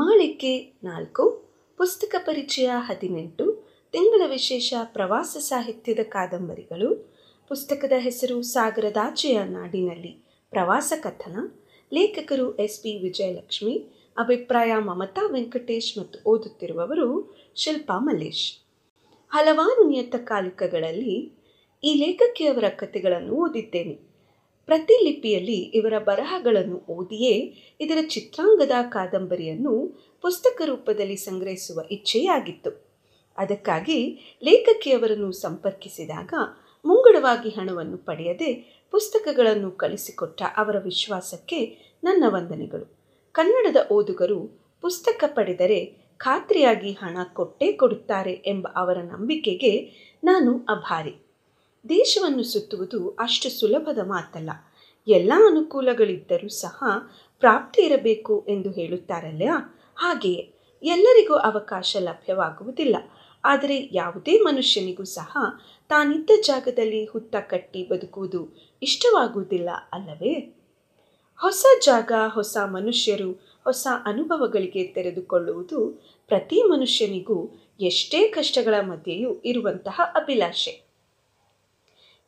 ಮಾಳಿಕೆ ನಾಲ್ಕು ಪುಸ್ತಕ ಪರಿಚಯ ಹದಿನೆಂಟು ತಿಂಗಳ ವಿಶೇಷ ಪ್ರವಾಸ ಸಾಹಿತ್ಯದ ಕಾದಂಬರಿಗಳು ಪುಸ್ತಕದ ಹೆಸರು ಸಾಗರದಾಚೆಯ ನಾಡಿನಲ್ಲಿ ಪ್ರವಾಸ ಕಥನ ಲೇಖಕರು ಎಸ್ ಪಿ ವಿಜಯಲಕ್ಷ್ಮಿ ಅಭಿಪ್ರಾಯ ಮಮತಾ ವೆಂಕಟೇಶ್ ಮತ್ತು ಓದುತ್ತಿರುವವರು ಶಿಲ್ಪಾ ಮಲ್ಲೇಶ್ ಹಲವಾರು ನಿಯತಕಾಲಿಕಗಳಲ್ಲಿ ಈ ಲೇಖಕಿಯವರ ಕಥೆಗಳನ್ನು ಓದಿದ್ದೇನೆ ಪ್ರತಿಲಿಪಿಯಲ್ಲಿ ಇವರ ಬರಹಗಳನ್ನು ಓದಿಯೇ ಇದರ ಚಿತ್ರಾಂಗದ ಕಾದಂಬರಿಯನ್ನು ಪುಸ್ತಕ ರೂಪದಲ್ಲಿ ಸಂಗ್ರಹಿಸುವ ಇಚ್ಛೆಯಾಗಿತ್ತು ಅದಕ್ಕಾಗಿ ಲೇಖಕಿಯವರನ್ನು ಸಂಪರ್ಕಿಸಿದಾಗ ಮುಂಗಡವಾಗಿ ಹಣವನ್ನು ಪಡೆಯದೆ ಪುಸ್ತಕಗಳನ್ನು ಕಲಿಸಿಕೊಟ್ಟ ಅವರ ವಿಶ್ವಾಸಕ್ಕೆ ನನ್ನ ವಂದನೆಗಳು ಕನ್ನಡದ ಓದುಗರು ಪುಸ್ತಕ ಪಡೆದರೆ ಖಾತ್ರಿಯಾಗಿ ಹಣ ಕೊಟ್ಟೇ ಕೊಡುತ್ತಾರೆ ಎಂಬ ಅವರ ನಂಬಿಕೆಗೆ ನಾನು ಅಭಾರಿ ದೇಶವನ್ನು ಸುತ್ತುವುದು ಅಷ್ಟು ಸುಲಭದ ಮಾತಲ್ಲ ಎಲ್ಲ ಅನುಕೂಲಗಳಿದ್ದರೂ ಸಹ ಪ್ರಾಪ್ತಿ ಇರಬೇಕು ಎಂದು ಹೇಳುತ್ತಾರಲ್ಲ ಹಾಗೆಯೇ ಎಲ್ಲರಿಗೂ ಅವಕಾಶ ಲಭ್ಯವಾಗುವುದಿಲ್ಲ ಆದರೆ ಯಾವುದೇ ಮನುಷ್ಯನಿಗೂ ಸಹ ತಾನಿದ್ದ ಜಾಗದಲ್ಲಿ ಹುತ್ತ ಕಟ್ಟಿ ಬದುಕುವುದು ಇಷ್ಟವಾಗುವುದಿಲ್ಲ ಅಲ್ಲವೇ ಹೊಸ ಜಾಗ ಹೊಸ ಮನುಷ್ಯರು ಹೊಸ ಅನುಭವಗಳಿಗೆ ತೆರೆದುಕೊಳ್ಳುವುದು ಪ್ರತಿ ಮನುಷ್ಯನಿಗೂ ಎಷ್ಟೇ ಕಷ್ಟಗಳ ಮಧ್ಯೆಯೂ ಇರುವಂತಹ ಅಭಿಲಾಷೆ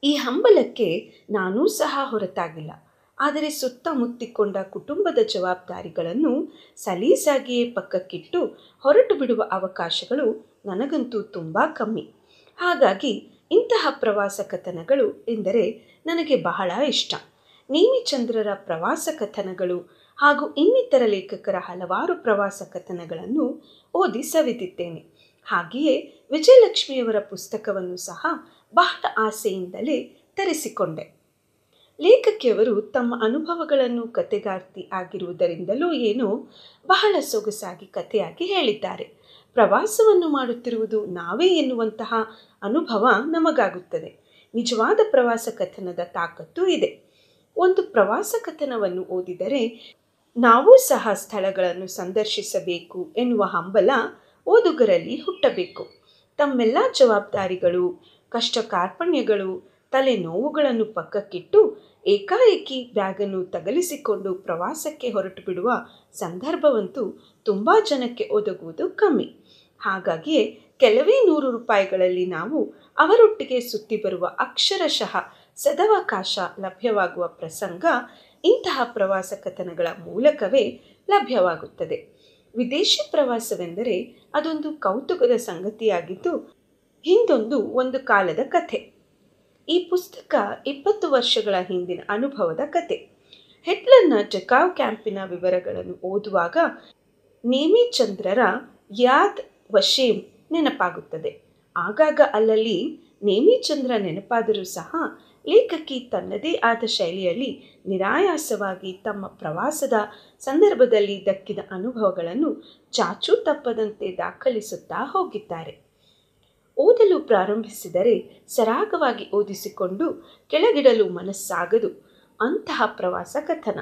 ಈ ಹಂಬಲಕ್ಕೆ ನಾನೂ ಸಹ ಹೊರತಾಗಿಲ್ಲ ಆದರೆ ಸುತ್ತಮುತ್ತಿಕೊಂಡ ಕುಟುಂಬದ ಜವಾಬ್ದಾರಿಗಳನ್ನು ಸಲೀಸಾಗಿಯೇ ಪಕ್ಕಕ್ಕಿಟ್ಟು ಹೊರಟು ಬಿಡುವ ಅವಕಾಶಗಳು ನನಗಂತೂ ತುಂಬ ಕಮ್ಮಿ ಹಾಗಾಗಿ ಇಂತಹ ಪ್ರವಾಸ ಕಥನಗಳು ಎಂದರೆ ನನಗೆ ಬಹಳ ಇಷ್ಟ ನೇಮಿಚಂದ್ರರ ಪ್ರವಾಸ ಕಥನಗಳು ಹಾಗೂ ಇನ್ನಿತರ ಲೇಖಕರ ಹಲವಾರು ಪ್ರವಾಸ ಕಥನಗಳನ್ನು ಓದಿ ಸವಿದಿದ್ದೇನೆ ಹಾಗೆಯೇ ವಿಜಯಲಕ್ಷ್ಮಿಯವರ ಪುಸ್ತಕವನ್ನು ಸಹ ಬಹಳ ಆಸೆಯಿಂದಲೇ ತರಿಸಿಕೊಂಡೆ ಲೇಖಕಿಯವರು ತಮ್ಮ ಅನುಭವಗಳನ್ನು ಕತೆಗಾರ್ತಿ ಆಗಿರುವುದರಿಂದಲೂ ಏನೋ ಬಹಳ ಸೊಗಸಾಗಿ ಕಥೆಯಾಗಿ ಹೇಳಿದ್ದಾರೆ ಪ್ರವಾಸವನ್ನು ಮಾಡುತ್ತಿರುವುದು ನಾವೇ ಎನ್ನುವಂತಹ ಅನುಭವ ನಮಗಾಗುತ್ತದೆ ನಿಜವಾದ ಪ್ರವಾಸ ಕಥನದ ತಾಕತ್ತು ಇದೆ ಒಂದು ಪ್ರವಾಸ ಕಥನವನ್ನು ಓದಿದರೆ ನಾವೂ ಸಹ ಸ್ಥಳಗಳನ್ನು ಸಂದರ್ಶಿಸಬೇಕು ಎನ್ನುವ ಹಂಬಲ ಓದುಗರಲ್ಲಿ ಹುಟ್ಟಬೇಕು ತಮ್ಮೆಲ್ಲ ಜವಾಬ್ದಾರಿಗಳು ಕಷ್ಟ ಕಾರ್ಪಣ್ಯಗಳು ತಲೆನೋವುಗಳನ್ನು ಪಕ್ಕಕ್ಕಿಟ್ಟು ಏಕಾಏಕಿ ಬ್ಯಾಗನ್ನು ತಗಲಿಸಿಕೊಂಡು ಪ್ರವಾಸಕ್ಕೆ ಹೊರಟು ಬಿಡುವ ಸಂದರ್ಭವಂತೂ ತುಂಬ ಜನಕ್ಕೆ ಒದಗುವುದು ಕಮ್ಮಿ ಹಾಗಾಗಿಯೇ ಕೆಲವೇ ನೂರು ರೂಪಾಯಿಗಳಲ್ಲಿ ನಾವು ಅವರೊಟ್ಟಿಗೆ ಸುತ್ತಿ ಬರುವ ಅಕ್ಷರಶಃ ಸದವಕಾಶ ಲಭ್ಯವಾಗುವ ಪ್ರಸಂಗ ಇಂತಹ ಪ್ರವಾಸ ಕಥನಗಳ ಮೂಲಕವೇ ಲಭ್ಯವಾಗುತ್ತದೆ ವಿದೇಶಿ ಪ್ರವಾಸವೆಂದರೆ ಅದೊಂದು ಕೌತುಕದ ಸಂಗತಿಯಾಗಿದ್ದು ಹಿಂದೊಂದು ಒಂದು ಕಾಲದ ಕಥೆ ಈ ಪುಸ್ತಕ ಇಪ್ಪತ್ತು ವರ್ಷಗಳ ಹಿಂದಿನ ಅನುಭವದ ಕತೆ ಹಿಟ್ಲರ್ನ ಜಕಾವ್ ಕ್ಯಾಂಪಿನ ವಿವರಗಳನ್ನು ಓದುವಾಗ ನೇಮಿಚಂದ್ರರ ಯಾದ್ ವಶೇಮ್ ನೆನಪಾಗುತ್ತದೆ ಆಗಾಗ ಅಲ್ಲಲ್ಲಿ ನೇಮಿಚಂದ್ರ ನೆನಪಾದರೂ ಸಹ ಲೇಖಕಿ ತನ್ನದೇ ಆದ ಶೈಲಿಯಲ್ಲಿ ನಿರಾಯಾಸವಾಗಿ ತಮ್ಮ ಪ್ರವಾಸದ ಸಂದರ್ಭದಲ್ಲಿ ದಕ್ಕಿದ ಅನುಭವಗಳನ್ನು ಚಾಚೂ ತಪ್ಪದಂತೆ ದಾಖಲಿಸುತ್ತಾ ಹೋಗಿದ್ದಾರೆ ಓದಲು ಪ್ರಾರಂಭಿಸಿದರೆ ಸರಾಗವಾಗಿ ಓದಿಸಿಕೊಂಡು ಕೆಳಗಿಡಲು ಮನಸ್ಸಾಗದು ಅಂತಹ ಪ್ರವಾಸ ಕಥನ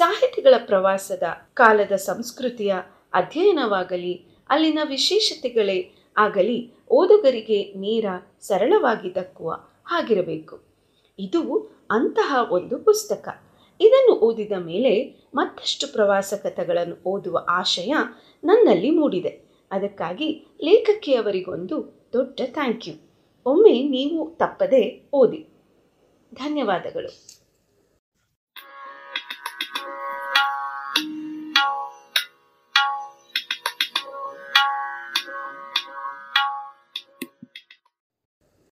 ಸಾಹಿತಿಗಳ ಪ್ರವಾಸದ ಕಾಲದ ಸಂಸ್ಕೃತಿಯ ಅಧ್ಯಯನವಾಗಲಿ ಅಲ್ಲಿನ ವಿಶೇಷತೆಗಳೇ ಆಗಲಿ ಓದುಗರಿಗೆ ನೇರ ಸರಳವಾಗಿ ದಕ್ಕುವ ಹಾಗಿರಬೇಕು ಇದು ಅಂತಹ ಒಂದು ಪುಸ್ತಕ ಇದನ್ನು ಓದಿದ ಮೇಲೆ ಮತ್ತಷ್ಟು ಪ್ರವಾಸ ಕಥೆಗಳನ್ನು ಓದುವ ಆಶಯ ನನ್ನಲ್ಲಿ ಮೂಡಿದೆ ಅದಕ್ಕಾಗಿ ಲೇಖಕಿಯವರಿಗೊಂದು ದೊಡ್ಡ ಥ್ಯಾಂಕ್ ಯು ಒಮ್ಮೆ ನೀವು ತಪ್ಪದೆ ಓದಿ ಧನ್ಯವಾದಗಳು